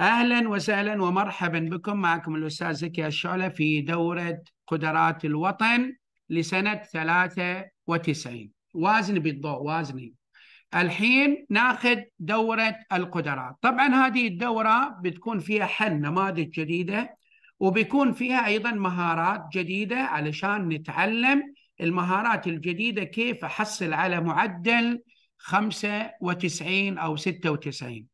اهلا وسهلا ومرحبا بكم معكم الاستاذ زكي الشعله في دوره قدرات الوطن لسنه 93 وازني بالضوء وازني الحين ناخذ دوره القدرات طبعا هذه الدوره بتكون فيها حل نماذج جديده وبيكون فيها ايضا مهارات جديده علشان نتعلم المهارات الجديده كيف احصل على معدل 95 او 96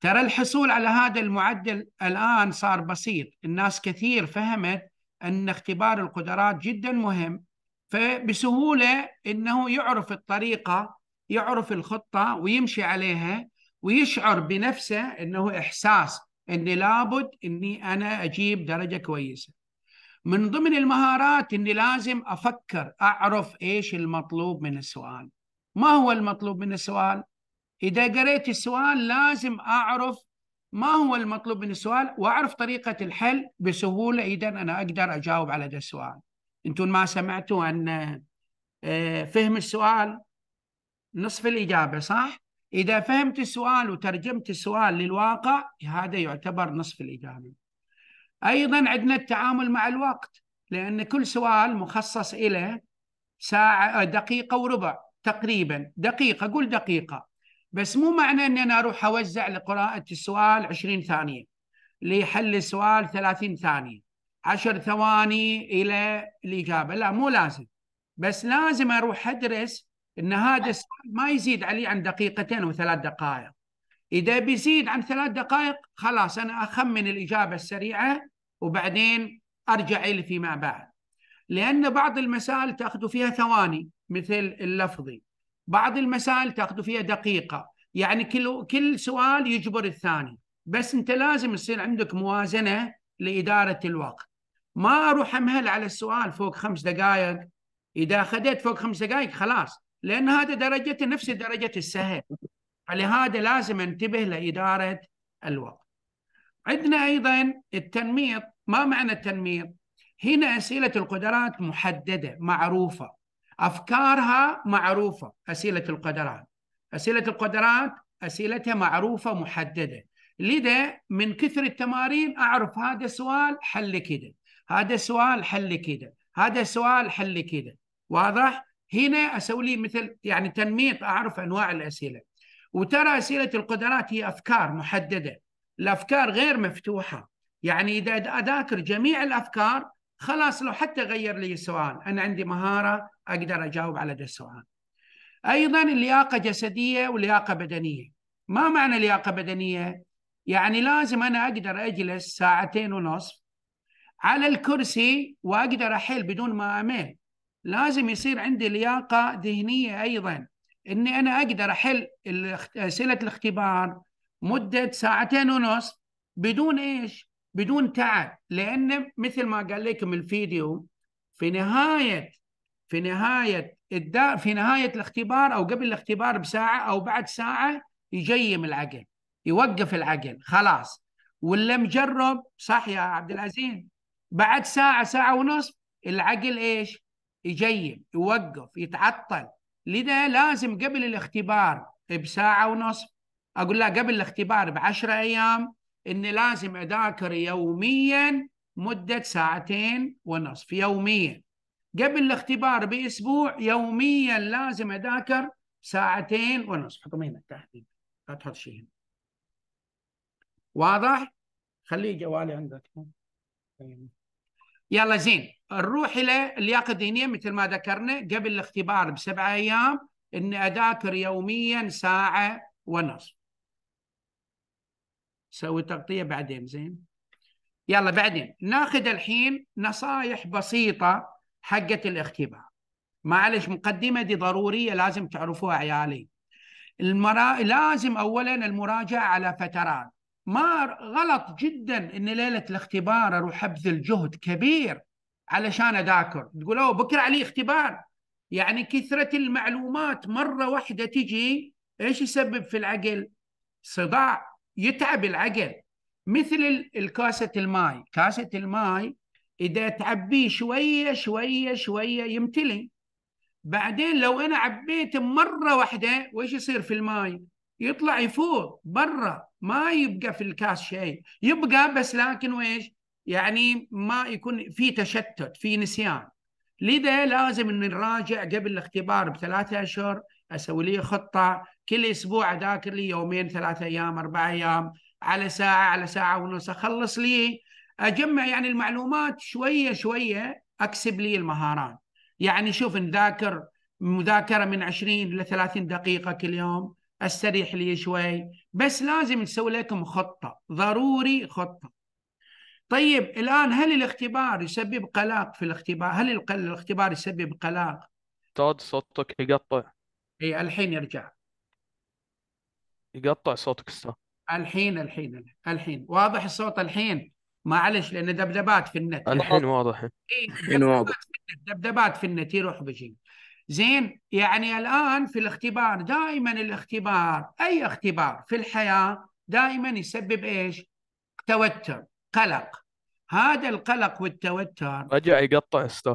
ترى الحصول على هذا المعدل الآن صار بسيط الناس كثير فهمت أن اختبار القدرات جدا مهم فبسهولة أنه يعرف الطريقة يعرف الخطة ويمشي عليها ويشعر بنفسه أنه إحساس أني لابد أني أنا أجيب درجة كويسة من ضمن المهارات أني لازم أفكر أعرف إيش المطلوب من السؤال ما هو المطلوب من السؤال إذا قريت السؤال لازم أعرف ما هو المطلوب من السؤال وأعرف طريقة الحل بسهولة إذا أنا أقدر أجاوب على هذا السؤال أنتم ما سمعتوا أن آه، فهم السؤال نصف الإجابة صح؟ إذا فهمت السؤال وترجمت السؤال للواقع هذا يعتبر نصف الإجابة أيضا عندنا التعامل مع الوقت لأن كل سؤال مخصص إلى ساعة دقيقة وربع تقريبا دقيقة قول دقيقة بس مو معنى اني انا اروح اوزع لقراءه السؤال 20 ثانيه لحل السؤال 30 ثانيه 10 ثواني الى الاجابه لا مو لازم بس لازم اروح ادرس ان هذا السؤال ما يزيد علي عن دقيقتين او ثلاث دقائق اذا بيزيد عن ثلاث دقائق خلاص انا اخمن الاجابه السريعه وبعدين ارجع الى فيما بعد لان بعض المسائل تاخذ فيها ثواني مثل اللفظي بعض المسائل تاخذوا فيها دقيقه يعني كل كل سؤال يجبر الثاني بس انت لازم يصير عندك موازنه لاداره الوقت ما اروح امهل على السؤال فوق خمس دقائق اذا اخذت فوق خمس دقائق خلاص لان هذا درجته نفس درجه السهل فلهذا لازم انتبه لاداره الوقت عندنا ايضا التنميط ما معنى التنميط هنا اسئله القدرات محدده معروفه أفكارها معروفة أسئلة القدرات أسئلة القدرات أسئلتها معروفة محددة لذا من كثر التمارين أعرف هذا سؤال حل كده هذا سؤال حل كده هذا سؤال حل كده واضح؟ هنا أسوي لي مثل يعني تنميط أعرف أنواع الأسئلة وترى أسئلة القدرات هي أفكار محددة الأفكار غير مفتوحة يعني إذا أذاكر جميع الأفكار خلاص لو حتى غير لي السؤال انا عندي مهاره اقدر اجاوب على هذا السؤال ايضا اللياقه جسديه ولياقه بدنيه ما معنى لياقه بدنيه يعني لازم انا اقدر اجلس ساعتين ونصف على الكرسي واقدر احل بدون ما امل لازم يصير عندي لياقه ذهنيه ايضا اني انا اقدر احل اسئله الاختبار مده ساعتين ونصف بدون ايش؟ بدون تعب لان مثل ما قال لكم الفيديو في نهايه في نهايه الدار في نهايه الاختبار او قبل الاختبار بساعه او بعد ساعه يجيم العقل يوقف العقل خلاص ولا مجرب صح يا عبد العزيز بعد ساعه ساعه ونص العقل ايش؟ يجيم يوقف يتعطل لذا لازم قبل الاختبار بساعه ونص اقول لا قبل الاختبار ب 10 ايام ان لازم اذاكر يوميا مده ساعتين ونصف يوميا قبل الاختبار باسبوع يوميا لازم اذاكر ساعتين ونصف حطهم هنا تحديد لا تحط شيء هنا واضح؟ خليه جوالي عندك يلا زين نروح الى اللياقه الذهنيه مثل ما ذكرنا قبل الاختبار بسبعة ايام ان اذاكر يوميا ساعه ونصف سوي تغطيه بعدين زين يلا بعدين ناخذ الحين نصائح بسيطه حقه الاختبار معلش مقدمه دي ضروريه لازم تعرفوها عيالي المرا... لازم اولا المراجعه على فترات ما غلط جدا ان ليله الاختبار اروح ابذل جهد كبير علشان اذاكر تقول اوه بكره علي اختبار يعني كثره المعلومات مره واحده تجي ايش يسبب في العقل؟ صداع يتعب العقل مثل الكاسة الماي كاسة الماي إذا تعبيه شوية شوية شوية يمتلي بعدين لو أنا عبيت مرة واحدة وإيش يصير في الماي يطلع يفوض برا ما يبقى في الكاس شيء يبقى بس لكن وإيش يعني ما يكون في تشتت في نسيان لذا لازم ان نراجع قبل الاختبار بثلاثة اشهر اسوي لي خطه كل اسبوع اذاكر لي يومين ثلاثة ايام اربع ايام على ساعه على ساعه ونص اخلص لي اجمع يعني المعلومات شويه شويه اكسب لي المهارات يعني شوف نذاكر مذاكره من 20 ل 30 دقيقه كل يوم استريح لي شوي بس لازم نسوي لكم خطه ضروري خطه طيب الان هل الاختبار يسبب قلق في الاختبار هل الاختبار يسبب قلق تود صوتك يقطع اي الحين يرجع يقطع صوتك استاذ الحين الحين الحين واضح الصوت الحين معلش لان دبدبات في النت الحين واضح إيه، الحين واضح دبدبات في النت يروح بيجي زين يعني الان في الاختبار دائما الاختبار اي اختبار في الحياه دائما يسبب ايش؟ توتر قلق هذا القلق والتوتر رجع يقطع استاذ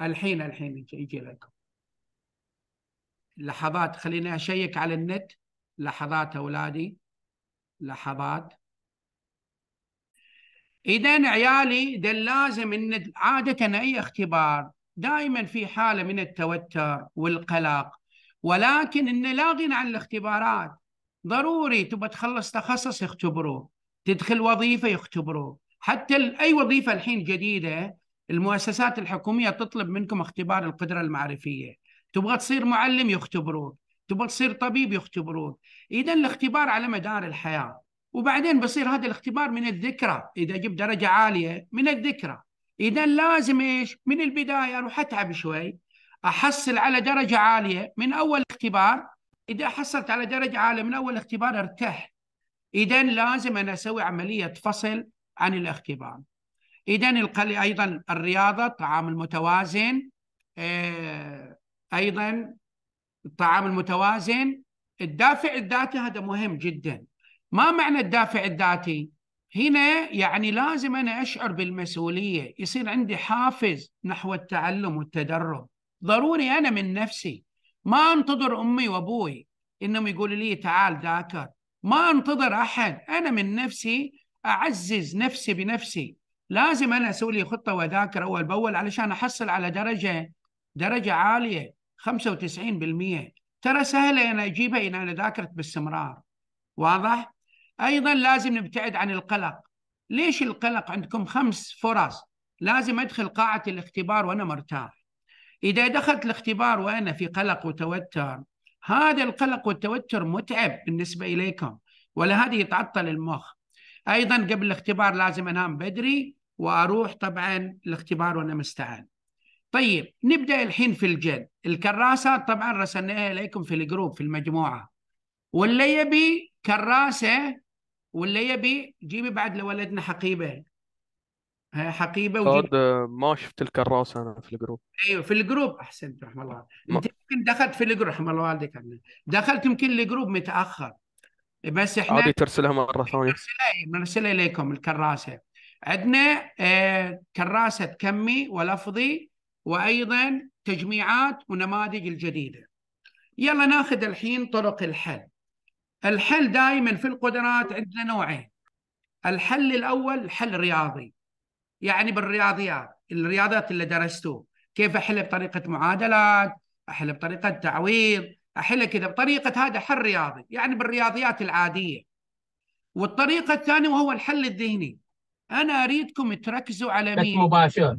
الحين الحين يجي لكم لحظات خليني اشيك على النت لحظات أولادي لحظات إذا عيالي ده لازم إن عادة أي اختبار دائما في حالة من التوتر والقلق ولكن إن لا غنى عن الاختبارات ضروري تبى تخلص تخصص يختبروه تدخل وظيفة يختبروه حتى أي وظيفة الحين جديدة المؤسسات الحكومية تطلب منكم اختبار القدرة المعرفية تبغى تصير معلم يختبروك تبغى تصير طبيب يختبروك اذا الاختبار على مدار الحياه وبعدين بصير هذا الاختبار من الذكرى اذا جبت درجه عاليه من الذكرى اذا لازم ايش من البدايه اروح اتعب شوي احصل على درجه عاليه من اول اختبار اذا حصلت على درجه عاليه من اول اختبار ارتاح اذا لازم انا اسوي عمليه فصل عن الاختبار اذا ايضا الرياضه الطعام المتوازن آه، ايضا الطعام المتوازن الدافع الذاتي هذا مهم جدا ما معنى الدافع الذاتي هنا يعني لازم أنا أشعر بالمسؤولية يصير عندي حافز نحو التعلم والتدرب ضروري أنا من نفسي ما أنتظر أمي وأبوي إنهم يقولوا لي تعال ذاكر ما أنتظر أحد أنا من نفسي أعزز نفسي بنفسي لازم أنا أسوي لي خطة وأذاكر أول بأول علشان أحصل على درجة درجة عالية 95% ترى سهله انا اجيبها اذا انا ذاكرت باستمرار واضح؟ ايضا لازم نبتعد عن القلق ليش القلق عندكم خمس فرص لازم ادخل قاعه الاختبار وانا مرتاح اذا دخلت الاختبار وانا في قلق وتوتر هذا القلق والتوتر متعب بالنسبه اليكم ولهذا يتعطل المخ ايضا قبل الاختبار لازم انام بدري واروح طبعا الاختبار وانا مستعد طيب نبدا الحين في الجد الكراسات طبعا رسلناها اليكم في الجروب في المجموعه واللي يبي كراسه واللي يبي جيبي بعد لولدنا حقيبه حقيبه وجيب طيب، ما شفت الكراسه انا في الجروب ايوه في الجروب احسنت رحم الله والديك انت يمكن دخلت في الجروب رحم الله والديك دخلت يمكن الجروب متاخر بس احنا عادي ترسلها مره ثانيه نرسلها اليكم الكراسه عندنا آه، كراسه كمي ولفظي وايضا تجميعات ونماذج الجديده. يلا ناخذ الحين طرق الحل. الحل دائما في القدرات عندنا نوعين. الحل الاول حل رياضي. يعني بالرياضيات، الرياضات اللي درستوه، كيف احلها بطريقه معادلات، احلها بطريقه تعويض، احلها كذا بطريقه هذا حل رياضي، يعني بالرياضيات العاديه. والطريقه الثانيه وهو الحل الذهني. انا اريدكم تركزوا على مين؟ مباشر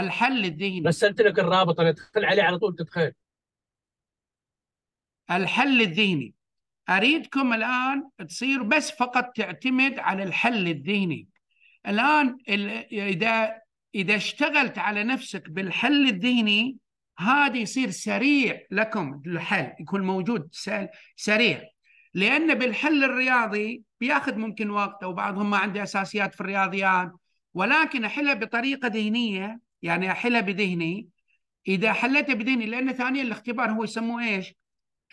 الحل الذهني بس انت لك الرابط انا ادخل عليه على طول تدخل الحل الذهني اريدكم الان تصير بس فقط تعتمد على الحل الذهني الان اذا اذا اشتغلت على نفسك بالحل الذهني هذا يصير سريع لكم الحل يكون موجود سريع لان بالحل الرياضي بياخذ ممكن وقت او بعضهم ما عنده اساسيات في الرياضيات ولكن احلها بطريقه ذهنيه يعني أحلها بذهني إذا حليتها بذهني لأن ثانيا الاختبار هو يسموه إيش؟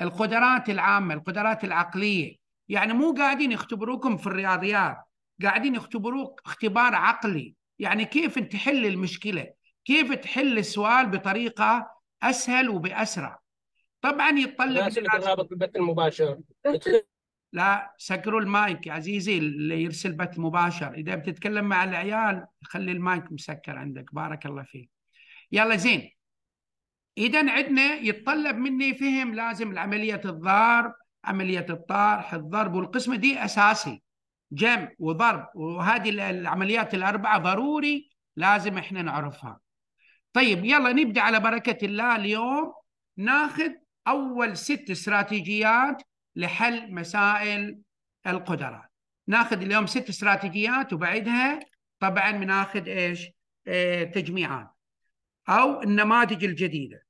القدرات العامة القدرات العقلية يعني مو قاعدين يختبروكم في الرياضيات قاعدين يختبروك اختبار عقلي يعني كيف تحل المشكلة كيف تحل السؤال بطريقة أسهل وبأسرع طبعا يتطلب الرابط اللي البث المباشر لا سكروا المايك عزيزي اللي يرسل بث مباشر اذا بتتكلم مع العيال خلي المايك مسكر عندك بارك الله فيك يلا زين اذا عندنا يتطلب مني فهم لازم عمليه الضرب عمليه الطرح الضرب والقسمه دي اساسي جمع وضرب وهذه العمليات الاربعه ضروري لازم احنا نعرفها طيب يلا نبدا على بركه الله اليوم ناخذ اول ست استراتيجيات لحل مسائل القدرات ناخذ اليوم ست استراتيجيات وبعدها طبعا بناخذ ايش إيه، تجميعات او النماذج الجديده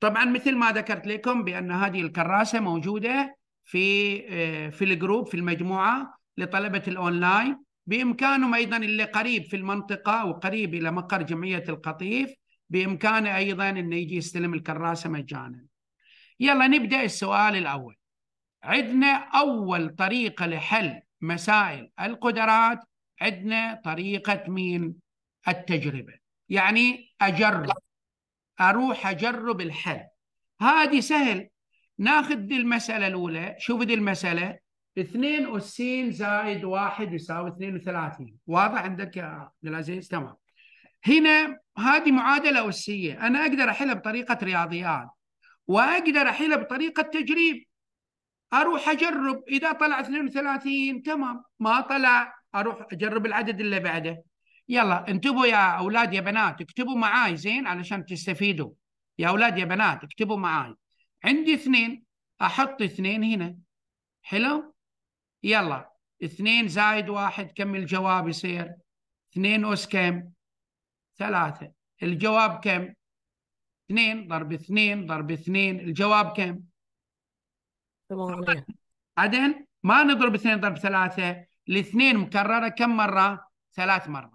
طبعا مثل ما ذكرت لكم بان هذه الكراسه موجوده في إيه، في الجروب في المجموعه لطلبه الاونلاين بامكانهم ايضا اللي قريب في المنطقه وقريب الى مقر جمعيه القطيف بامكانه ايضا انه يجي يستلم الكراسه مجانا. يلا نبدا السؤال الاول. عندنا أول طريقة لحل مسائل القدرات عندنا طريقة مين التجربة يعني أجرب أروح أجرب الحل هذه سهل ناخذ دي المسألة الأولى شوف دي المسألة 2 أس زائد 1 يساوي 32 واضح عندك يا عبد العزيز تمام هنا هذه معادلة أسية أنا أقدر أحلها بطريقة رياضيات وأقدر أحلها بطريقة تجريب اروح اجرب اذا طلع 32 تمام ما طلع اروح اجرب العدد اللي بعده يلا انتبهوا يا اولاد يا بنات اكتبوا معاي زين علشان تستفيدوا يا اولاد يا بنات اكتبوا معاي عندي اثنين احط اثنين هنا حلو يلا اثنين زايد واحد كم الجواب يصير اثنين اس كم ثلاثة الجواب كم اثنين ضرب اثنين ضرب اثنين الجواب كم ثمانية بعدين ما نضرب اثنين ضرب ثلاثة الاثنين مكرره كم مره؟ ثلاث مرات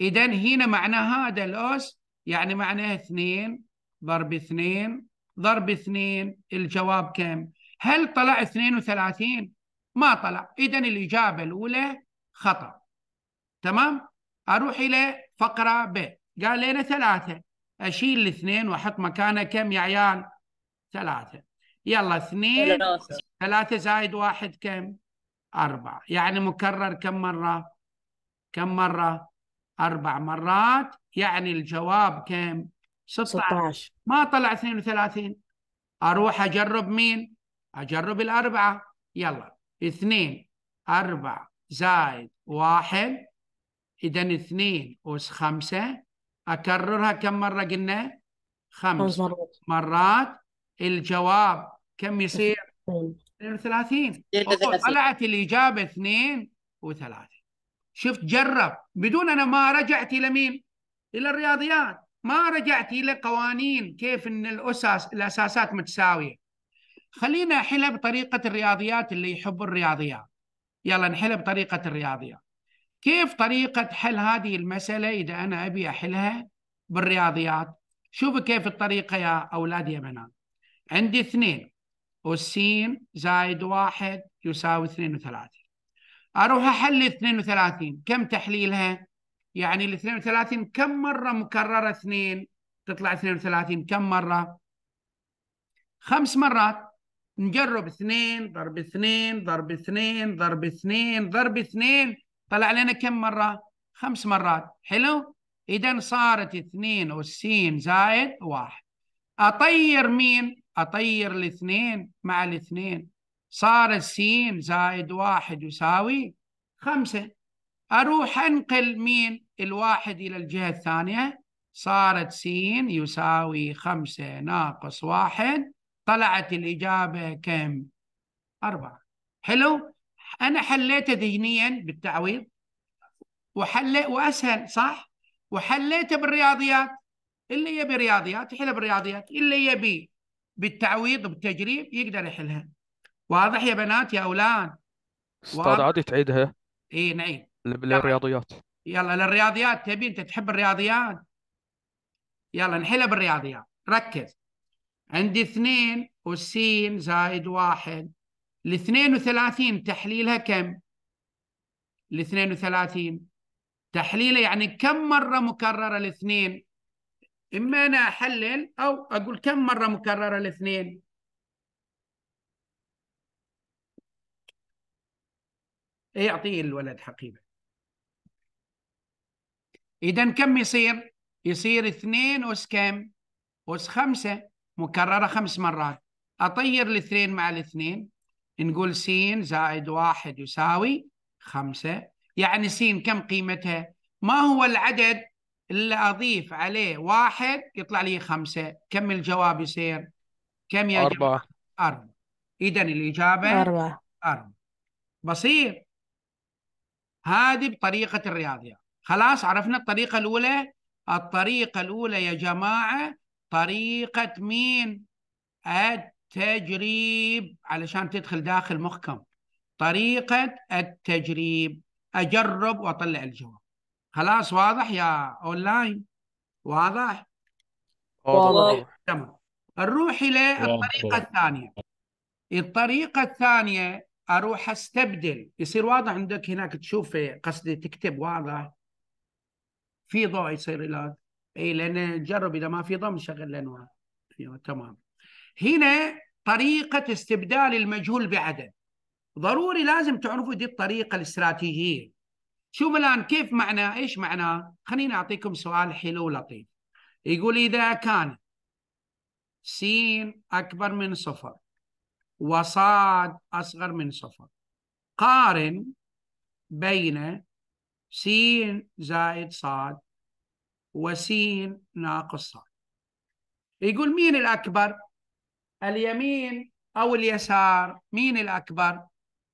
اذا هنا معناها هذا الاس يعني معناه اثنين ضرب اثنين ضرب اثنين الجواب كم؟ هل طلع 32 ما طلع اذا الاجابه الاولى خطا تمام اروح الى فقره ب قال لنا ثلاثه اشيل الاثنين واحط مكانه كم يا عيال ثلاثه يلا اثنين ثلاثة زائد واحد كم؟ أربعة يعني مكرر كم مرة؟ كم مرة؟ أربع مرات يعني الجواب كم؟ 16 ما طلع 32 أروح أجرب مين؟ أجرب الأربعة يلا اثنين أربعة زائد واحد إذا اثنين أس خمسة أكررها كم مرة قلنا؟ خمس مرات الجواب كم يصير؟ 32 طلعت الإجابة 32 شفت جرب بدون أنا ما رجعت إلى مين؟ إلى الرياضيات ما رجعت إلى قوانين كيف أن الأساس الأساسات متساوية خلينا أحلها بطريقة الرياضيات اللي يحب الرياضيات يلا نحلها بطريقة الرياضيات كيف طريقة حل هذه المسألة إذا أنا أبي أحلها بالرياضيات شوفوا كيف الطريقة يا أولاد يا بنات عندي اثنين والسين زائد واحد يساوي 32 أروح أحلل 32 كم تحليلها؟ يعني ال 32 كم مرة مكررة اثنين تطلع 32 كم مرة؟ خمس مرات نجرب اثنين ضرب اثنين ضرب اثنين ضرب اثنين ضرب اثنين طلع لنا كم مرة؟ خمس مرات حلو؟ إذا صارت اثنين والسين زائد واحد أطير مين؟ أطير الاثنين مع الاثنين صار السين زائد واحد يساوي خمسة أروح أنقل مين الواحد إلى الجهة الثانية صارت سين يساوي خمسة ناقص واحد طلعت الإجابة كم؟ أربعة حلو؟ أنا حليته ذهنيا بالتعويض وحلي وأسهل صح؟ وحليته بالرياضيات اللي يبي رياضيات يحل بالرياضيات اللي يبي بالتعويض بالتجريب يقدر يحلها واضح يا بنات يا اولاد استاذ عادي تعيدها اي نعيد للرياضيات يلا للرياضيات تبي انت تحب الرياضيات يلا نحلها بالرياضيات ركز عندي اثنين وسين زائد واحد ال 32 تحليلها كم؟ ال 32 تحليلها يعني كم مرة مكررة الاثنين؟ اما انا احلل او اقول كم مره مكرره الاثنين يعطيه الولد حقيبه اذا كم يصير يصير اثنين اس كم اس خمسه مكرره خمس مرات اطير الاثنين مع الاثنين نقول س زائد واحد يساوي خمسه يعني س كم قيمتها ما هو العدد اللي اضيف عليه واحد يطلع لي خمسه كم الجواب يصير كم يا أربعة أربعة إذا الإجابة أربعة أربعة بسيط هذه بطريقة الرياضيات خلاص عرفنا الطريقة الأولى الطريقة الأولى يا جماعة طريقة مين التجريب علشان تدخل داخل مخكم طريقة التجريب أجرب وأطلع الجواب خلاص واضح يا اونلاين واضح واضح تمام نروح الى الطريقه الثانيه الطريقه الثانيه اروح استبدل يصير واضح عندك هناك تشوف قصدي تكتب واضح في ضوء يصير لا اي لان نجرب اذا ما في ضوء نشغل الانوار أيوة، تمام هنا طريقه استبدال المجهول بعدد ضروري لازم تعرفوا دي الطريقه الاستراتيجيه شو ملان كيف معناه ايش معناه خليني اعطيكم سؤال حلو ولطيف يقول اذا كان س اكبر من صفر وصاد اصغر من صفر قارن بين س زائد صاد وس ناقص صاد يقول مين الاكبر اليمين او اليسار مين الاكبر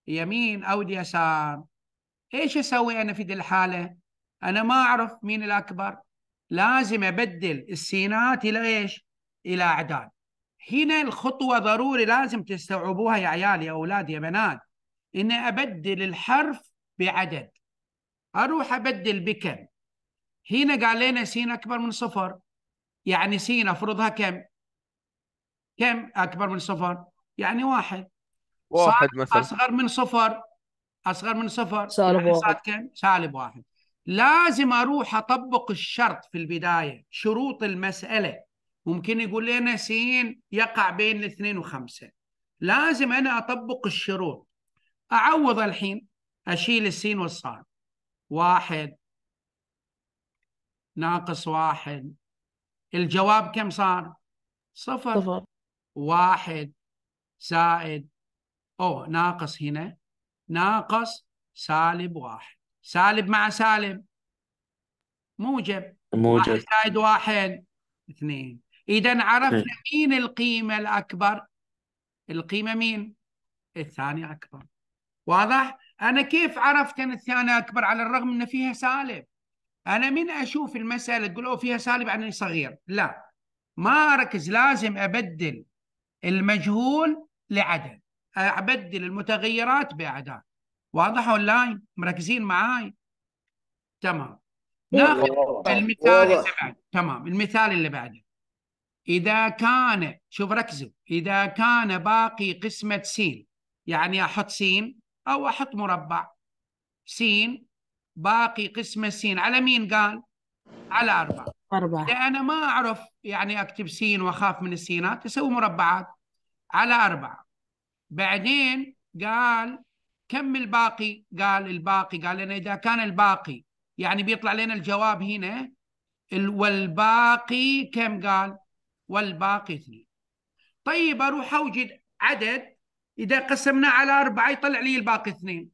يمين او اليسار ايش اسوي انا في دي الحاله؟ انا ما اعرف مين الاكبر لازم ابدل السينات الى ايش؟ الى اعداد. هنا الخطوه ضروري لازم تستوعبوها يا عيال يا اولاد يا بنات اني ابدل الحرف بعدد. اروح ابدل بكم؟ هنا قال لنا سين اكبر من صفر يعني سين افرضها كم؟ كم اكبر من صفر؟ يعني واحد واحد مثلا اصغر من صفر اصغر من صفر سالب يعني واحد كم؟ سالب واحد لازم اروح اطبق الشرط في البدايه شروط المساله ممكن يقول لنا س يقع بين الاثنين وخمسه لازم انا اطبق الشروط اعوض الحين اشيل السين والصاد واحد ناقص واحد الجواب كم صار؟ صفر, صفر. واحد زائد او ناقص هنا ناقص سالب واحد سالب مع سالب موجب موجب زائد واحد اثنين إذا عرفنا مين القيمة الأكبر القيمة مين الثانية أكبر واضح أنا كيف عرفت أن الثانية أكبر على الرغم أن فيها سالب أنا من أشوف المسألة تقول أو فيها سالب عني صغير لا ما أركز لازم أبدل المجهول لعدد ابدل المتغيرات باعداد واضح اونلاين مركزين معاي تمام إيه، ناخذ المثال اللي بعده تمام المثال اللي بعده اذا كان شوف ركزوا اذا كان باقي قسمه س يعني احط س او احط مربع س باقي قسمه س على مين قال على أربعة أربعة أنا ما أعرف يعني أكتب س وأخاف من السينات أسوي مربعات على أربعة بعدين قال كم الباقي قال الباقي قال لنا إذا كان الباقي يعني بيطلع لنا الجواب هنا والباقي كم قال والباقي اثنين طيب أروح أوجد عدد إذا قسمناه على أربعة يطلع لي الباقي اثنين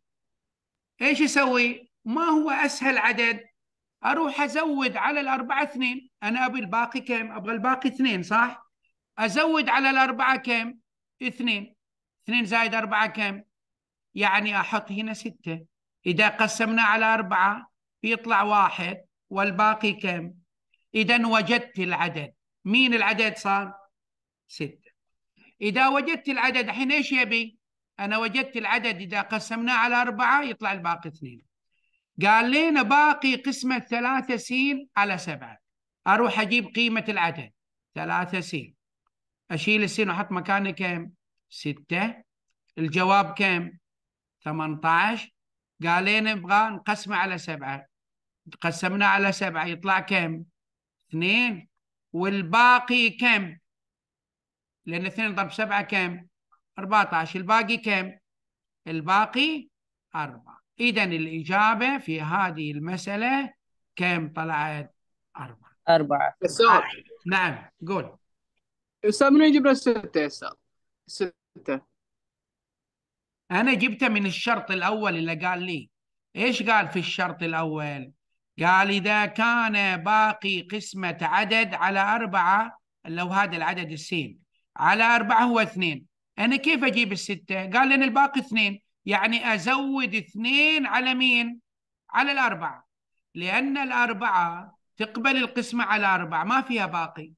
إيش يسوي ما هو أسهل عدد أروح أزود على الأربعة اثنين أنا أبي الباقي كم أبغى الباقي اثنين صح أزود على الأربعة كم اثنين 2 زائد 4 كم؟ يعني أحط هنا 6 إذا قسمنا على 4 بيطلع 1 والباقي كم؟ إذا وجدت العدد مين العدد صار؟ 6 إذا وجدت العدد الحين إيش يبي؟ أنا وجدت العدد إذا قسمناه على 4 يطلع الباقي 2 قال لنا باقي قسمة 3 سين على 7 أروح أجيب قيمة العدد 3 سين أشيل السين وأحط مكانه كم؟ ستة الجواب كم 18 قالين نبغى نقسمه على سبعة قسمناه على سبعة يطلع كم اثنين والباقي كم لان اثنين ضرب سبعة كم 14 الباقي كم الباقي أربعة اذا الاجابه في هذه المساله كم طلعت أربعة أربعة نعم قول استاذ منو يجيب له 6 يا استاذ؟ جبته؟ انا جبته من الشرط الاول اللي قال لي ايش قال في الشرط الاول قال اذا كان باقي قسمه عدد على اربعه لو هذا العدد السين على اربعه هو اثنين انا كيف اجيب السته قال لان الباقي اثنين يعني ازود اثنين على مين على الاربعه لان الاربعه تقبل القسمه على اربعه ما فيها باقي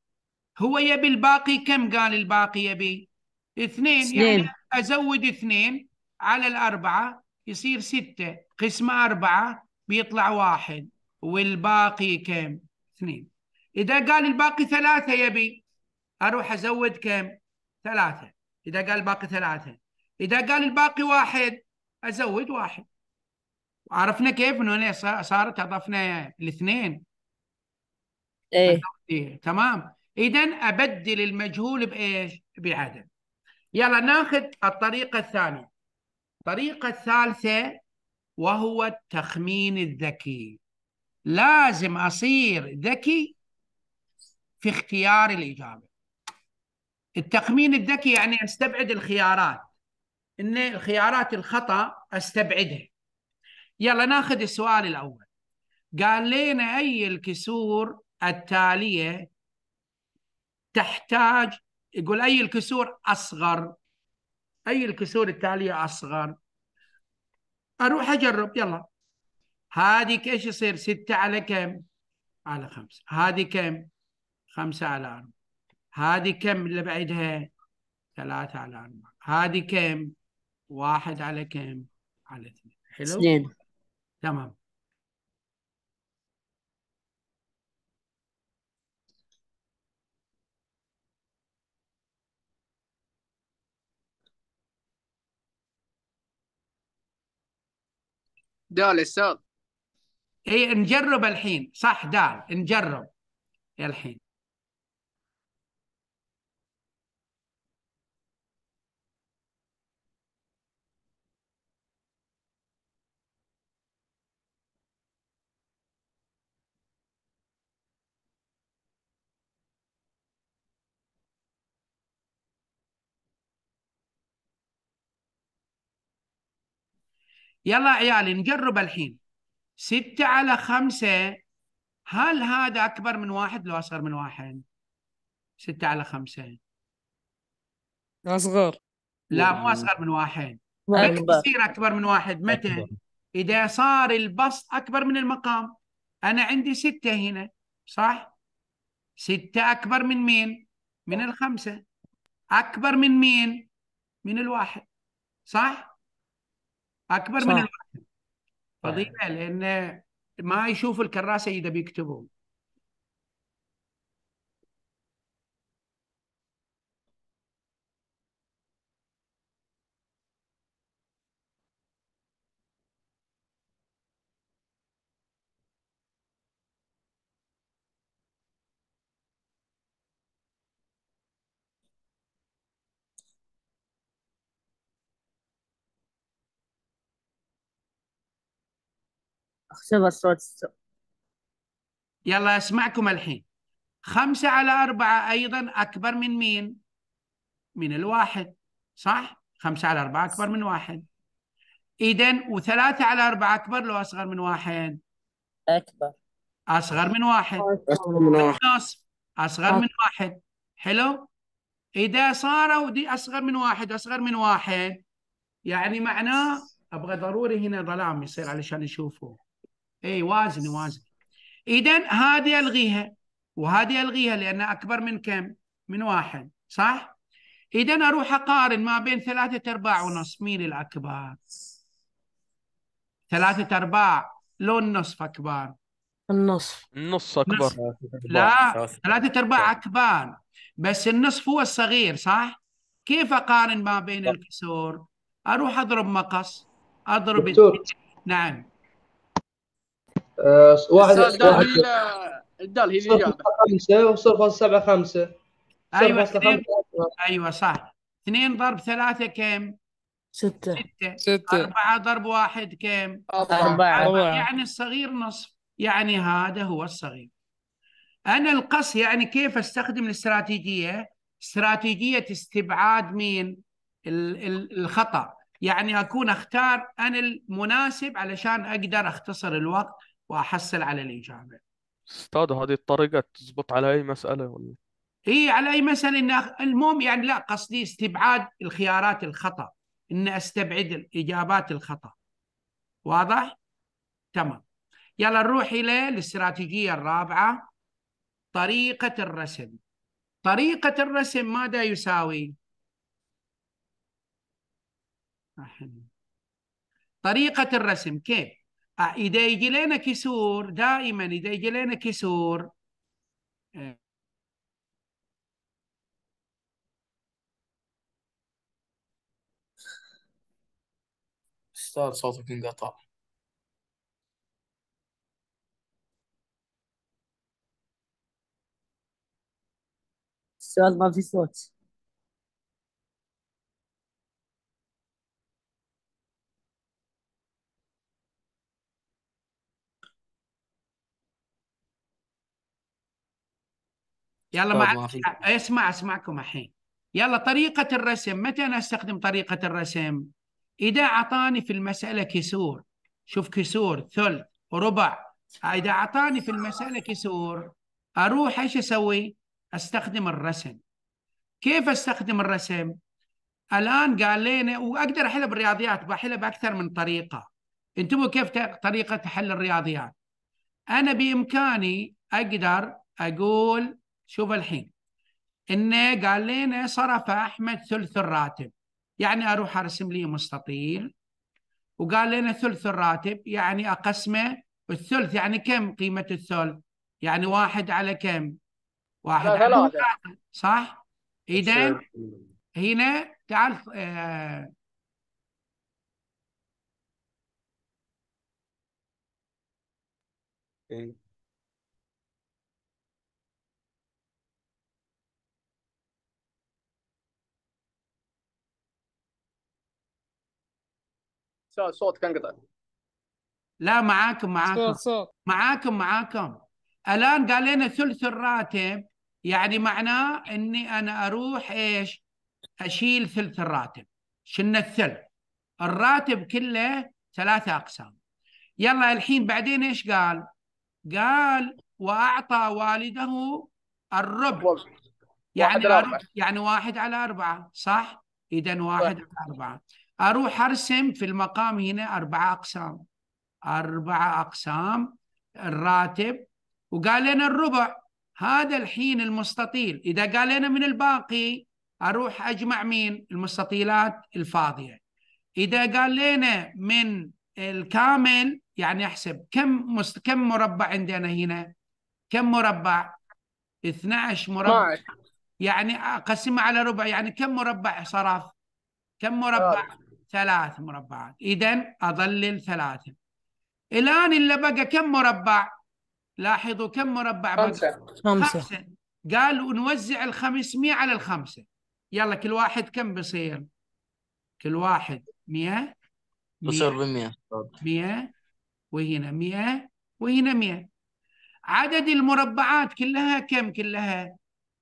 هو يبي الباقي كم قال الباقي يبي اثنين, اثنين. يعني ازود اثنين على الاربعه يصير سته قسم اربعه بيطلع واحد والباقي كم؟ اثنين اذا قال الباقي ثلاثه يبي اروح ازود كم؟ ثلاثه اذا قال الباقي ثلاثه اذا قال الباقي واحد ازود واحد عرفنا كيف انه صارت اضفنا الاثنين ايه تمام اذا ابدل المجهول بايش؟ بعدد يلا ناخذ الطريقة الثانية الطريقة الثالثة وهو التخمين الذكي لازم أصير ذكي في اختيار الإجابة التخمين الذكي يعني استبعد الخيارات ان الخيارات الخطا استبعدها يلا ناخذ السؤال الاول قال لنا اي الكسور التاليه تحتاج يقول أي الكسور أصغر أي الكسور التالية أصغر أروح أجرب يلا هذه إيش يصير ستة على كم على خمسة هذه كم خمسة على أربعة هذه كم اللي بعدها ثلاثة على أربعة هذه كم واحد على كم على اثنين حلو اثنين تمام دال الساق اي نجرب الحين صح دال نجرب الحين يلا عيالي نجرب الحين ستة على خمسة هل هذا أكبر من واحد لو أصغر من واحد ستة على خمسة أصغر لا مو أصغر من واحد متى يصير أكبر من واحد متى أكبر. إذا صار البسط أكبر من المقام أنا عندي ستة هنا صح ستة أكبر من مين من الخمسة أكبر من مين من الواحد صح اكبر صح. من الواحد فضيله لان ما يشوف الكراسه اذا بيكتبون اختبر الصوت يلا اسمعكم الحين خمسة على أربعة أيضا أكبر من مين؟ من الواحد صح؟ خمسة على أربعة أكبر من واحد إذا وثلاثة على أربعة أكبر لو أصغر من واحد؟ أكبر أصغر من واحد أصغر من واحد أصغر من واحد حلو؟ إذا صاروا دي أصغر من واحد أصغر من واحد يعني معناه أبغى ضروري هنا ظلام يصير علشان يشوفوا اي وازني وازني اذا هذه الغيها وهذه الغيها لانها اكبر من كم؟ من واحد صح؟ اذا اروح اقارن ما بين ثلاثة ارباع ونصف مين الاكبر؟ ثلاثة ارباع لو النصف اكبر النصف النص اكبر نصف. لا ثلاثة ارباع اكبر بس النصف هو الصغير صح؟ كيف اقارن ما بين الكسور؟ اروح اضرب مقص اضرب نعم آه، واحد واحد الدال هي اللي جابه 5 و ايوه ايوه صح 2 ضرب 3 كم؟ 6 6 4 ضرب 1 كم؟ 4 يعني الصغير نصف يعني هذا هو الصغير انا القص يعني كيف استخدم الاستراتيجيه؟ استراتيجيه استبعاد مين؟ الخطا يعني اكون اختار انا المناسب علشان اقدر اختصر الوقت واحصل على الاجابه استاذ هذه الطريقه تزبط على اي مساله ولا اي على اي مساله ان المهم يعني لا قصدي استبعاد الخيارات الخطا ان استبعد الاجابات الخطا واضح تمام يلا نروح الى الاستراتيجيه الرابعه طريقه الرسم طريقه الرسم ماذا يساوي طريقه الرسم كيف آه، اذا يجي لنا كسور دائما اذا يجي لنا كسور آه، استاذ صوتك انقطع استاذ ما في صوت يلا طيب، مع اسمع اسمعكم الحين يلا طريقة الرسم متى أنا أستخدم طريقة الرسم إذا أعطاني في المسألة كسور شوف كسور ثلث ربع إذا أعطاني في المسألة كسور أروح إيش أسوي أستخدم الرسم كيف أستخدم الرسم الآن قال لنا وأقدر أحلها بالرياضيات بحلها بأكثر من طريقة انتبهوا كيف طريقة حل الرياضيات أنا بإمكاني أقدر أقول شوف الحين إن قال لنا صرف أحمد ثلث الراتب يعني أروح أرسم لي مستطيل وقال لنا ثلث الراتب يعني أقسمه الثلث يعني كم قيمة الثلث يعني واحد على كم واحد على صح إذا هنا تعال آه إيه. صوت كان قطع لا معاكم معاكم معاكم معاكم الان قال لنا ثلث الراتب يعني معناه اني انا اروح ايش؟ اشيل ثلث الراتب شلنا الثلث الراتب كله ثلاثة اقسام يلا الحين بعدين ايش قال؟ قال واعطى والده الربع يعني واحد يعني واحد على أربعة صح؟ إذا واحد على أربعة اروح ارسم في المقام هنا اربع اقسام اربع اقسام الراتب وقال لنا الربع هذا الحين المستطيل اذا قال لنا من الباقي اروح اجمع مين المستطيلات الفاضيه اذا قال لنا من الكامل يعني احسب كم مست... كم مربع عندنا هنا كم مربع 12 مربع 12. يعني اقسمها على ربع يعني كم مربع صرف كم مربع ثلاث مربعات إذا أظلل ثلاثة الآن اللي بقى كم مربع لاحظوا كم مربع خمسة. بقى خمسة, خمسة. قالوا نوزع ال 500 على الخمسة يلا كل واحد كم بصير كل واحد 100 بصير ب 100 100 وهنا 100 وهنا 100 عدد المربعات كلها كم كلها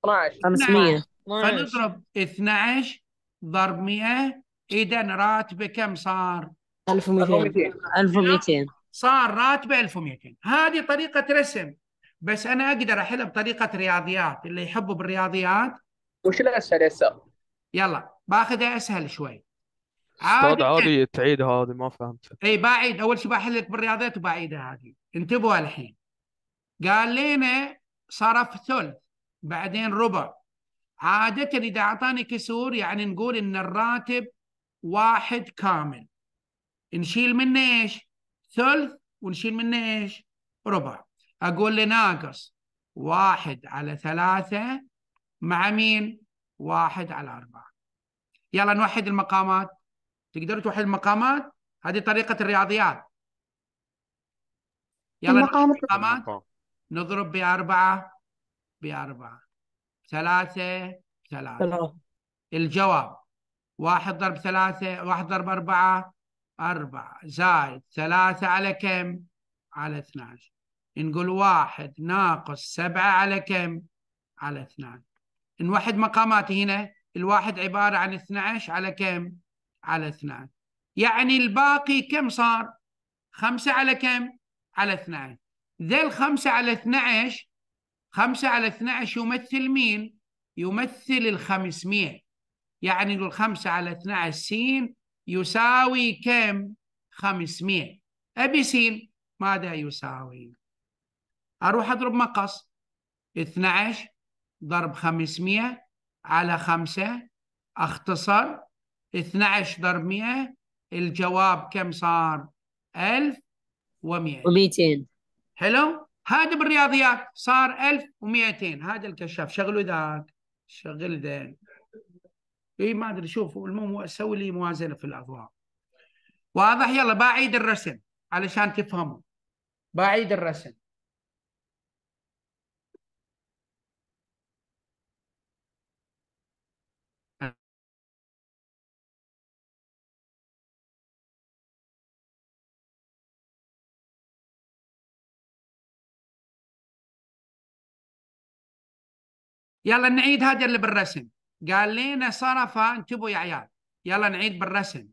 12 500 فنضرب 12 ضرب 100 اذا راتبه كم صار 1200 1200 صار راتبه 1200 هذه طريقه رسم بس انا اقدر احلها بطريقه رياضيات اللي يحبوا بالرياضيات وش الاسهل يا يلا باخذها اسهل شوي عادي عادي تعيد هذه ما فهمت اي بعيد اول شيء بحل لك بالرياضيات وبعيدها هذه انتبهوا الحين قال لنا صرف ثلث بعدين ربع عادة إذا أعطاني كسور يعني نقول إن الراتب واحد كامل نشيل منه ايش؟ ثلث ونشيل منه ايش؟ ربع اقول له ناقص واحد على ثلاثة مع مين؟ واحد على أربعة يلا نوحد المقامات تقدروا توحد المقامات هذه طريقة الرياضيات يلا المقامات, المقامات. نضرب بأربعة بأربعة ثلاثة ثلاثة الجواب واحد ضرب ثلاثة واحد ضرب أربعة أربعة زائد ثلاثة على كم على 12 نقول واحد ناقص سبعة على كم على 12 نوحد مقامات هنا الواحد عبارة عن 12 على كم على 12 يعني الباقي كم صار خمسة على كم على 12 ذل خمسة على 12 خمسة على 12 يمثل مين يمثل ال 500 يعني نقول 5 على 12 س يساوي كم 500 أبي س ماذا يساوي أروح أضرب مقص 12 ضرب 500 على 5 أختصر 12 ضرب 100 الجواب كم صار 1100 و200 حلو هذا بالرياضيات صار 1200 هذا الكشاف شغله ذاك شغل ذاك اي ما ادري شوف المهم اسوي لي موازنه في الاضواء واضح يلا بعيد الرسم علشان تفهموا بعيد الرسم يلا نعيد هذا اللي بالرسم قال لنا صرفه انتبهوا يا عيال يلا نعيد بالرسم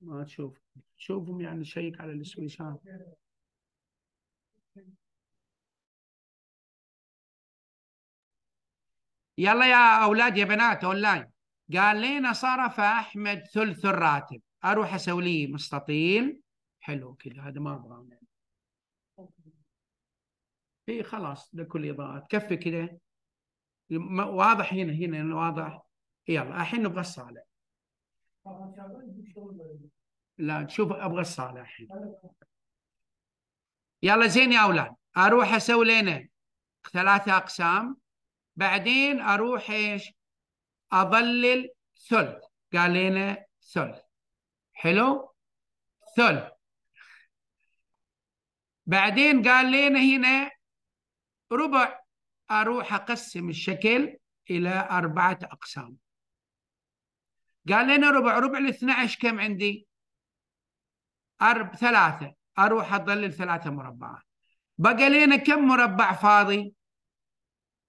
ما تشوف شوفهم يعني شيك على السويس يلا يا اولاد يا بنات اونلاين قال لنا صرف احمد ثلث الراتب اروح اسوي لي مستطيل حلو كذا هذا ما ابغاه اي خلاص ده كل اضاءه تكفي كذا واضح هنا هنا واضح يلا الحين نبغى الصالة لا تشوف ابغى الصالة الحين يلا زين يا اولاد اروح اسوي لنا ثلاثة اقسام بعدين اروح ايش اظلل ثلث قال لنا ثلث حلو ثلث بعدين قال لنا هنا ربع أروح أقسم الشكل إلى أربعة أقسام قال لنا ربع ربع ال 12 كم عندي؟ أرب ثلاثة أروح أضلل ثلاثة مربعات بقى لنا كم مربع فاضي؟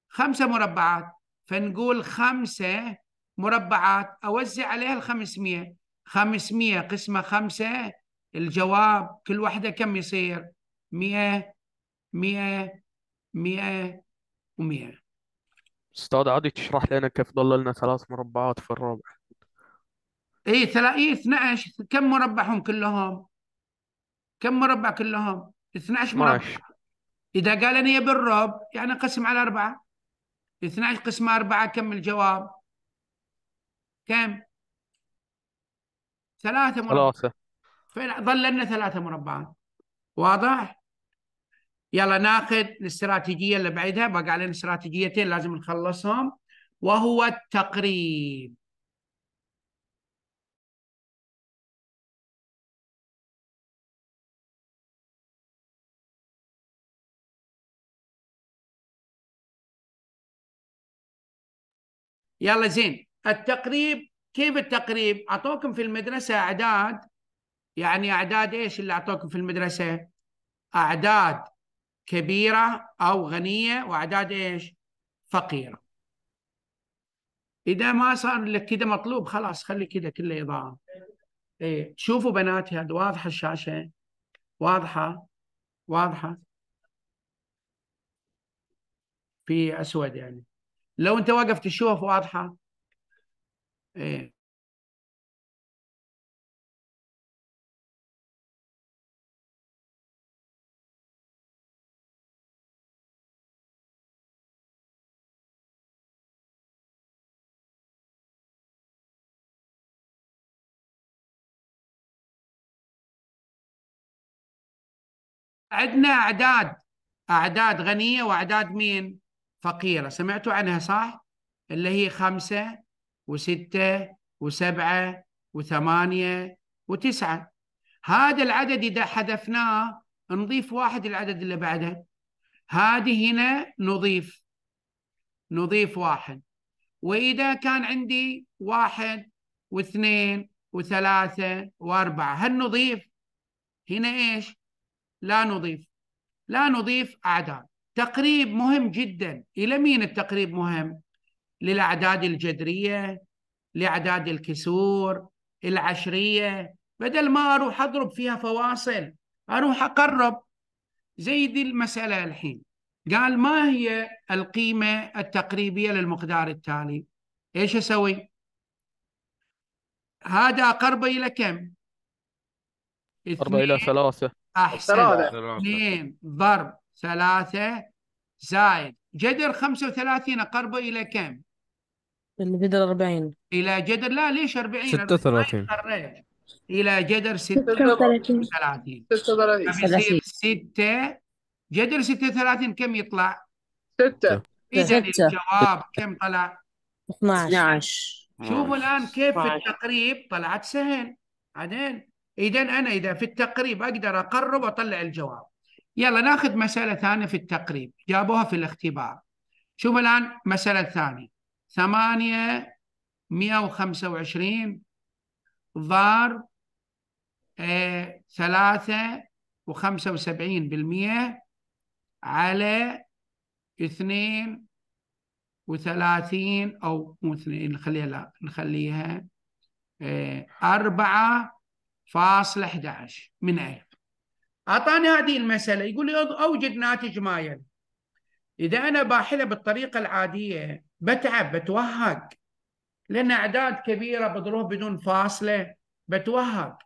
خمسة مربعات فنقول خمسة مربعات أوزع عليها ال 500 500 قسمة خمسة الجواب كل واحدة كم يصير؟ 100 100 و100 استاذ عادي تشرح لنا كيف ضللنا ثلاث مربعات في الرابع ايه ثلاث ايه 12 كم مربعهم كلهم؟ كم مربع كلهم؟ 12 مربع 12 إذا قال أنا بالرب يعني قسم على أربعة 12 قسم أربعة كم الجواب؟ كم؟ ثلاثة مربعات ثلاثة فضل لنا ثلاثة مربعات واضح؟ يلا ناخذ الاستراتيجيه اللي بعدها بقى علينا استراتيجيتين لازم نخلصهم وهو التقريب يلا زين التقريب كيف التقريب؟ اعطوكم في المدرسه اعداد يعني اعداد ايش اللي اعطوكم في المدرسه؟ اعداد كبيرة أو غنية وأعداد إيش فقيرة إذا ما صار لك كده مطلوب خلاص خلي كده كله إضاءة إيه شوفوا بناتي هذا واضحة الشاشة واضحة واضحة في أسود يعني لو أنت وقفت تشوف واضحة إيه عندنا اعداد اعداد غنيه واعداد مين؟ فقيره، سمعتوا عنها صح؟ اللي هي خمسه وسته وسبعه وثمانيه وتسعه. هذا العدد اذا حذفناه نضيف واحد العدد اللي بعده. هذه هنا نضيف نضيف واحد. واذا كان عندي واحد واثنين وثلاثه واربعه، هل نضيف؟ هنا ايش؟ لا نضيف لا نضيف أعداد تقريب مهم جدا إلى مين التقريب مهم؟ للأعداد الجذرية لأعداد الكسور العشرية بدل ما أروح أضرب فيها فواصل أروح أقرب زي دي المسألة الحين قال ما هي القيمة التقريبية للمقدار التالي إيش أسوي هذا أقرب إلى كم أقرب إلى ثلاثة احسن اثنين ضرب ثلاثة زائد جذر 35 اقربه الى كم؟ الجذر 40 الى جذر لا ليش 40 36 الى جذر 36 36 6 جذر 36 كم يطلع؟ 6 اذا الجواب كم طلع؟ 12 12 شوفوا الان كيف في التقريب طلعت سهل بعدين اذا انا اذا في التقريب اقدر اقرب واطلع الجواب يلا ناخذ مساله ثانيه في التقريب جابوها في الاختبار شوف الان مساله ثانيه 8 125 ضرب ثلاثة وخمسة وسبعين بالمئة على اثنين وثلاثين أو اثنين نخليها لا نخليها آه، أربعة فاصل 11 من عيب اعطاني هذه المساله يقول لي اوجد ناتج ما يلي اذا انا باحله بالطريقه العاديه بتعب بتوهق لان اعداد كبيره بضروب بدون فاصله بتوهق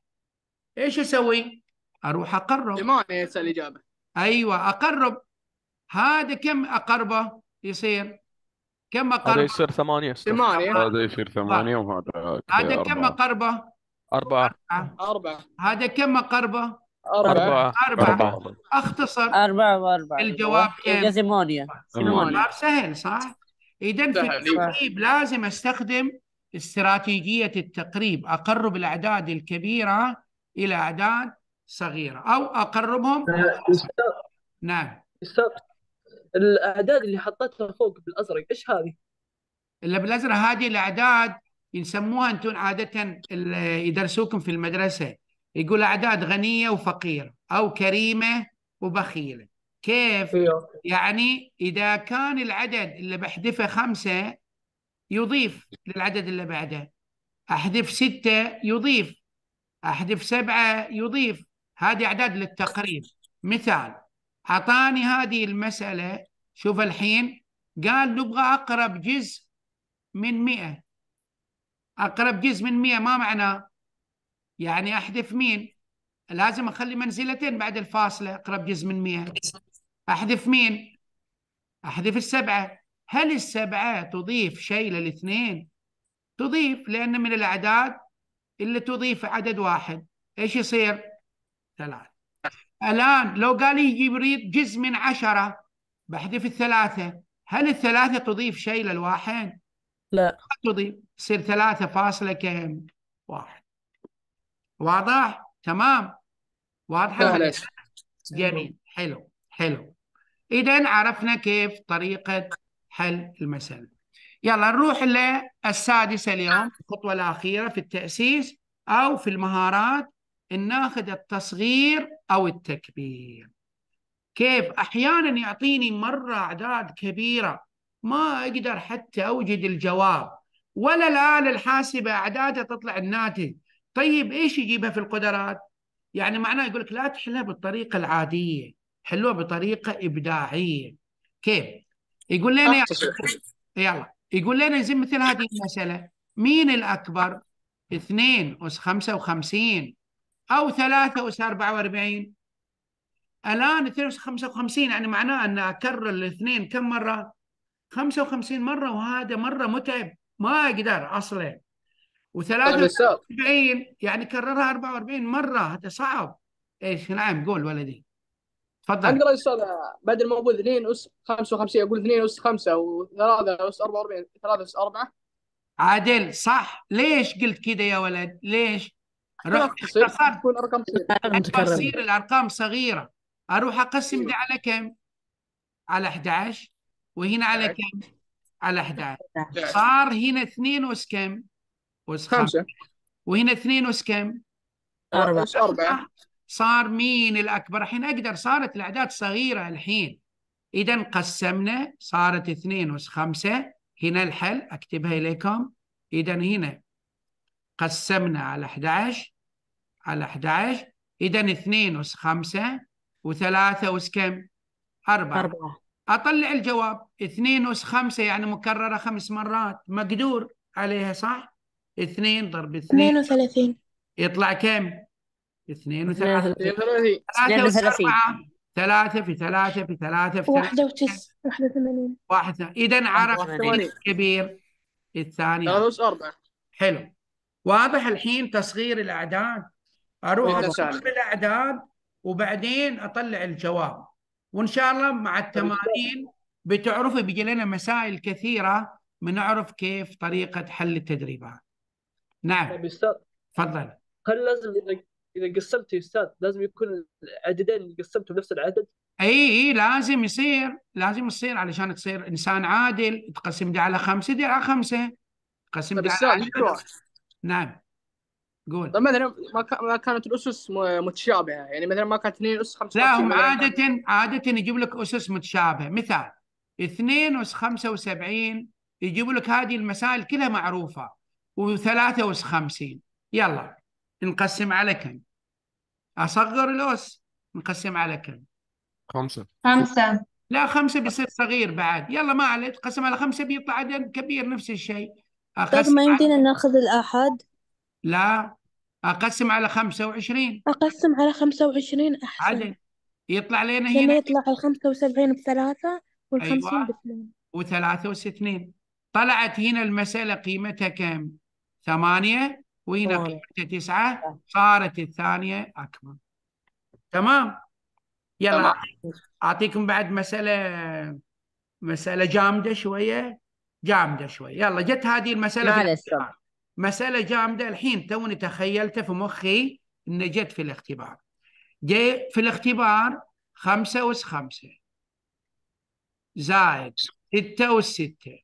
ايش اسوي؟ اروح اقرب ثمانية هسه الاجابه ايوه اقرب هذا كم اقربه يصير؟ كم اقربه؟ هذا يصير ثمانية ثمانية هذا يصير ثمانية وهذا هذا كم اقربه؟ أربعة أربعة هذا كم مقربة؟ أربعة أربعة, أربعة. أختصر أربعة وأربعة الجواب كم؟ سيمونيا الجواب سهل صح؟ إذا في التقريب لازم أستخدم استراتيجية التقريب أقرب الأعداد الكبيرة إلى أعداد صغيرة أو أقربهم أه، نعم الاعداد اللي حطيتها فوق بالازرق ايش هذه؟ اللي بالازرق هذه الاعداد يسموها انتم عاده يدرسوكم في المدرسه يقول اعداد غنيه وفقيره او كريمه وبخيله كيف؟ إيه. يعني اذا كان العدد اللي بحذفه خمسه يضيف للعدد اللي بعده احذف سته يضيف احذف سبعه يضيف هذه اعداد للتقريب مثال اعطاني هذه المساله شوف الحين قال نبغى اقرب جزء من 100 أقرب جزء من 100 ما معناه يعني أحذف مين لازم أخلي منزلتين بعد الفاصلة أقرب جزء من 100 أحذف مين أحذف السبعة هل السبعة تضيف شيء للاثنين تضيف لأن من الأعداد اللي تضيف عدد واحد إيش يصير ثلاثة الآن لو قال لي يريد جزء من عشرة بحذف الثلاثة هل الثلاثة تضيف شيء للواحد لا تقضي تصير ثلاثة فاصلة كم واحد واضح تمام واضحة جميل حلو حلو إذا عرفنا كيف طريقة حل المسألة يلا نروح للسادسة اليوم الخطوة الأخيرة في التأسيس أو في المهارات ناخذ التصغير أو التكبير كيف أحيانا يعطيني مرة أعداد كبيرة ما اقدر حتى اوجد الجواب ولا الان الحاسبه اعدادها تطلع الناتج طيب ايش يجيبها في القدرات؟ يعني معناه يقول لك لا تحلها بالطريقه العاديه حلوها بطريقه ابداعيه كيف؟ يقول لنا يلا يقول لنا زي مثل هذه المساله مين الاكبر؟ 2 اس 55 او 3 اس 44 الان 2 اس 55 يعني معناه ان اكرر الاثنين كم مره؟ 55 مره وهذا مره متعب ما اقدر اصلا يعني و73 يعني كررها 44 مره هذا صعب ايش نعم قول ولدي تفضل اقدر استاذ بدل ما اقول 2 اس 55 اقول 2 اس 5 و3 اس 44 3 اس 4 عادل صح ليش قلت كذا يا ولد ليش؟ رحت اختصرت رقم تصير الارقام صغيره اروح اقسم دي أيوة. على كم؟ على 11 وهنا على كم؟ على 11 صار هنا 2 اس كم؟ اس 5 وهنا 2 اس كم؟ 4 4 صار مين الأكبر؟ الحين أقدر صارت الأعداد صغيرة الحين إذا قسمنا صارت 2 أس 5 هنا الحل أكتبها إليكم إذا هنا قسمنا على 11 على 11 إذا 2 أس 5 و3 أس كم؟ 4 4 اطلع الجواب 2 اس 5 يعني مكرره خمس مرات مقدور عليها صح 2 ضرب 2 32 يطلع كم 32 32 ثلاثة في ثلاثة في ثلاثة في واحدة وتس واحدة وثمانين واحدة إذا عرفت الكبير الثاني ثلاثة أس أربعة حلو واضح الحين تصغير الأعداد أروح أصغر إيه، الأعداد وبعدين أطلع الجواب وان شاء الله مع التمارين بتعرفي بيجي لنا مسائل كثيره بنعرف كيف طريقه حل التدريبات. نعم. طيب استاذ تفضل. هل لازم اذا قسمت يا استاذ لازم يكون العددين اللي قسمتهم نفس العدد؟ اي اي لازم يصير لازم يصير علشان تصير انسان عادل تقسم دي على خمسه دي على خمسه. تقسم طيب دي على عدد. نعم. قول طيب مثلا ما كانت الاسس متشابهه يعني مثلا ما كانت 2 اس خمسة لا هم عاده عاده يجيب لك اسس متشابهه مثال 2 اس 75 يجيب لك هذه المسائل كلها معروفه و3 اس 50 يلا نقسم على كم؟ اصغر الاس نقسم على كم؟ خمسه خمسه لا خمسه بيصير صغير بعد يلا ما عليه تقسم على خمسه بيطلع عدد كبير نفس الشيء طيب ما يمدينا ناخذ الاحاد؟ لا أقسم على 25 أقسم على 25 أحسن عدل يطلع لنا هنا يطلع ال 75 بثلاثة وال 50 أيوة. باثنين وثلاثة واثنين طلعت هنا المسألة قيمتها كم؟ ثمانية وهنا قيمتها تسعة صارت الثانية أكبر تمام يلا أعطيكم بعد مسألة مسألة جامدة شوية جامدة شوية يلا جت هذه المسألة معلش مسألة جامدة الحين توني تخيلت في مخي إن جت في الاختبار جاء في الاختبار خمسة وس خمسة زائد ستة أس ستة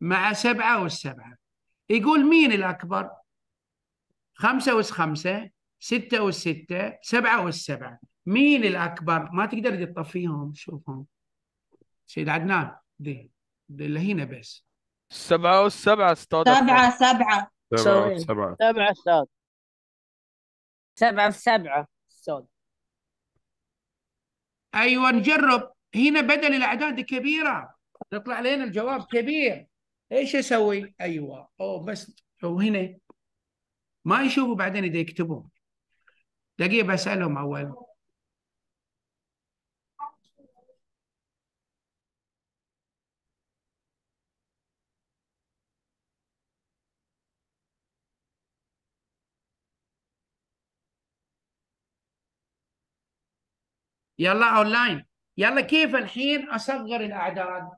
مع سبعة أس سبعة يقول مين الأكبر خمسة وس خمسة ستة أس ستة سبعة أس سبعة مين الأكبر ما تقدر تطفيهم شوفهم سيد عدنان دي اللي هنا بس سبعة وسبعة استاذ سبعة سبعة سبعة سبعة سبعة استاذ سبعة في سبعة استاذ ايوه نجرب هنا بدل الاعداد كبيرة يطلع لنا الجواب كبير ايش اسوي؟ ايوه أو بس وهنا ما يشوفوا بعدين اذا يكتبون دقيقة بسألهم اول يلا اونلاين يلا كيف الحين اصغر الاعداد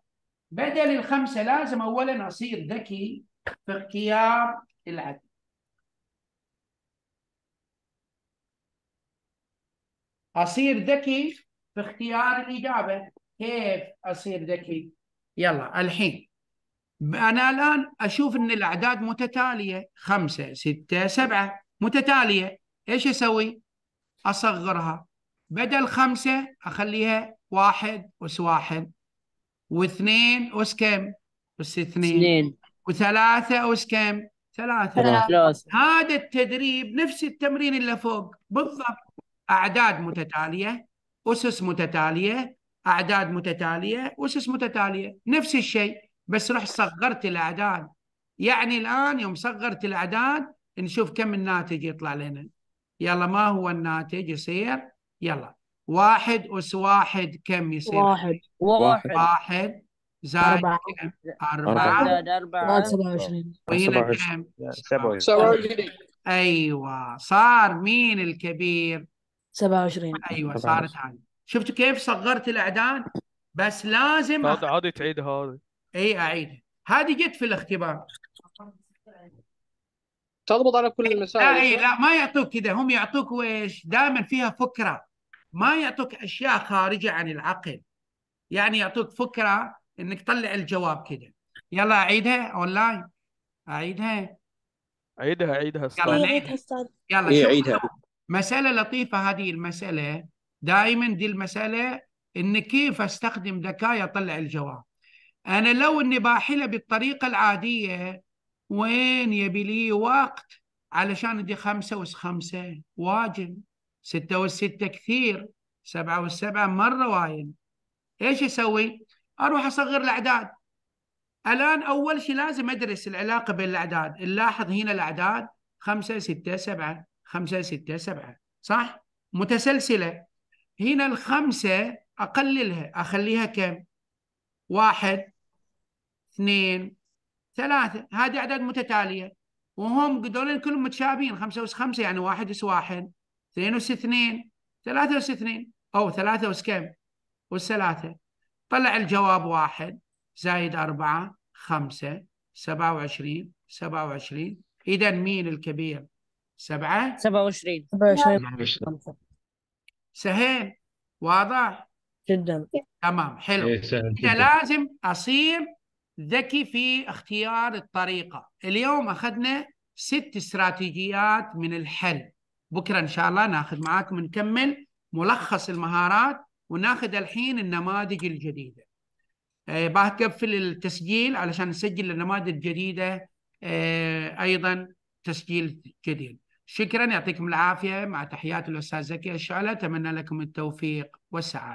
بدل الخمسه لازم اولا اصير ذكي في اختيار العدد اصير ذكي في اختيار الاجابه كيف اصير ذكي يلا الحين انا الان اشوف ان الاعداد متتاليه خمسه سته سبعه متتاليه ايش اسوي اصغرها بدل خمسة أخليها واحد أس واحد واثنين أس كم أس اثنين, اثنين. وثلاثة أس كم ثلاثة, ثلاثة. هذا التدريب نفس التمرين اللي فوق بالضبط أعداد متتالية أسس متتالية أعداد متتالية أسس متتالية نفس الشيء بس رح صغرت الأعداد يعني الآن يوم صغرت الأعداد نشوف كم الناتج يطلع لنا يلا ما هو الناتج يصير يلا واحد أس واحد كم يصير؟ واحد واحد واحد زائد كم؟ أربعة أربعة سبعة وعشرين وهنا كم؟ سبعة وعشرين أيوه صار مين الكبير؟ سبعة وعشرين أيوه صارت هذه شفتوا كيف صغرت الأعداد؟ بس لازم هذا أخ... عادي تعيد هذه اي اعيدها هذه جت في الاختبار تضبط على كل المسائل لا لا ما يعطوك كذا هم يعطوك ويش دائما فيها فكره ما يعطوك اشياء خارجه عن العقل يعني يعطوك فكره انك طلع الجواب كده يلا اعيدها اونلاين اعيدها عيدها عيدها استاذ يلا عيدها استاذ يلا إيه، عيدها مسألة لطيفة هذه المسألة دائما دي المسألة إن كيف أستخدم ذكاء أطلع الجواب أنا لو إني باحله بالطريقة العادية وين يبي لي وقت علشان دي خمسة وس خمسة واجب ستة والستة كثير سبعة والسبعة مرة وايد إيش أسوي؟ أروح أصغر الأعداد الآن أول شيء لازم أدرس العلاقة بين الأعداد نلاحظ هنا الأعداد خمسة ستة سبعة خمسة ستة سبعة صح؟ متسلسلة هنا الخمسة أقللها أخليها كم؟ واحد اثنين ثلاثة هذه أعداد متتالية وهم قدرين كلهم متشابهين خمسة وخمسة خمسة يعني واحد أس واحد 2 اس 2 3 اس 2 او 3 اس كم؟ اس 3 طلع الجواب 1 زائد 4 5 27 27 اذا مين الكبير؟ 7 27 27 سهل واضح؟ جدا تمام حلو انا إيه، لازم اصير ذكي في اختيار الطريقه اليوم اخذنا ست استراتيجيات من الحل بكره ان شاء الله ناخذ معاكم نكمل ملخص المهارات وناخذ الحين النماذج الجديده. بعد آه، بقفل التسجيل علشان نسجل النماذج الجديده آه، ايضا تسجيل جديد. شكرا يعطيكم العافيه مع تحيات الاستاذ زكي الشعله اتمنى لكم التوفيق والسعاده.